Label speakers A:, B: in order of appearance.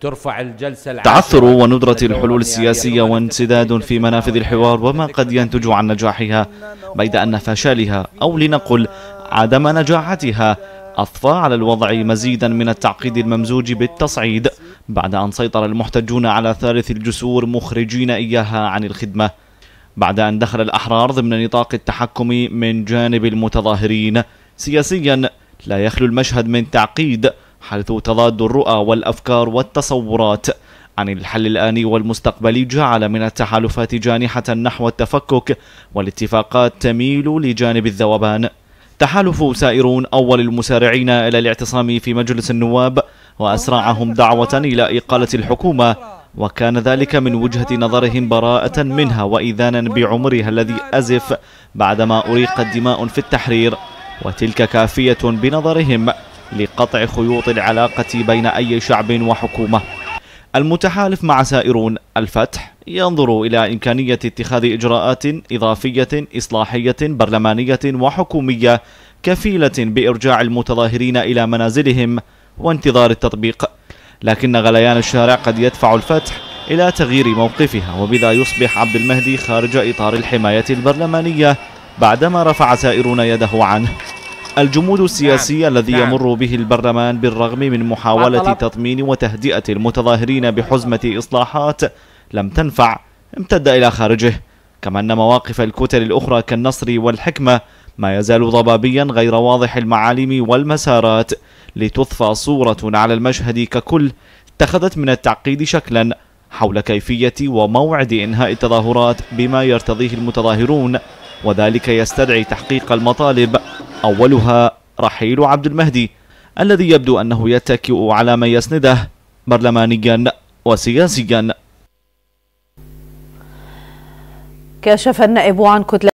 A: ترفع الجلسة تعثر وندرة الحلول السياسية وانسداد في منافذ الحوار وما قد ينتج عن نجاحها بيد أن فشلها أو لنقل عدم نجاحتها أضفى على الوضع مزيدا من التعقيد الممزوج بالتصعيد بعد أن سيطر المحتجون على ثالث الجسور مخرجين إياها عن الخدمة بعد أن دخل الأحرار ضمن نطاق التحكم من جانب المتظاهرين سياسيا لا يخلو المشهد من تعقيد حيث تضاد الرؤى والأفكار والتصورات عن الحل الآني والمستقبلي جعل من التحالفات جانحة نحو التفكك والاتفاقات تميل لجانب الذوبان تحالف سائرون أول المسارعين إلى الاعتصام في مجلس النواب وأسرعهم دعوة إلى إقالة الحكومة وكان ذلك من وجهة نظرهم براءة منها وإذانا بعمرها الذي أزف بعدما أريقت دماء في التحرير وتلك كافية بنظرهم لقطع خيوط العلاقة بين أي شعب وحكومة المتحالف مع سائرون الفتح ينظر إلى إمكانية اتخاذ إجراءات إضافية إصلاحية برلمانية وحكومية كفيلة بإرجاع المتظاهرين إلى منازلهم وانتظار التطبيق لكن غليان الشارع قد يدفع الفتح إلى تغيير موقفها وبذا يصبح عبد المهدي خارج إطار الحماية البرلمانية بعدما رفع سائرون يده عنه الجمود السياسي نعم. الذي نعم. يمر به البرلمان بالرغم من محاولة تطمين وتهدئة المتظاهرين بحزمة إصلاحات لم تنفع امتد إلى خارجه كما أن مواقف الكتل الأخرى كالنصر والحكمة ما يزال ضبابيا غير واضح المعالم والمسارات لتضفى صورة على المشهد ككل اتخذت من التعقيد شكلا حول كيفية وموعد إنهاء التظاهرات بما يرتضيه المتظاهرون وذلك يستدعي تحقيق المطالب أولها رحيل عبد المهدي الذي يبدو أنه يتكئ على من يسنده برلمانيا وسياسيا كشف النائب عن كتلة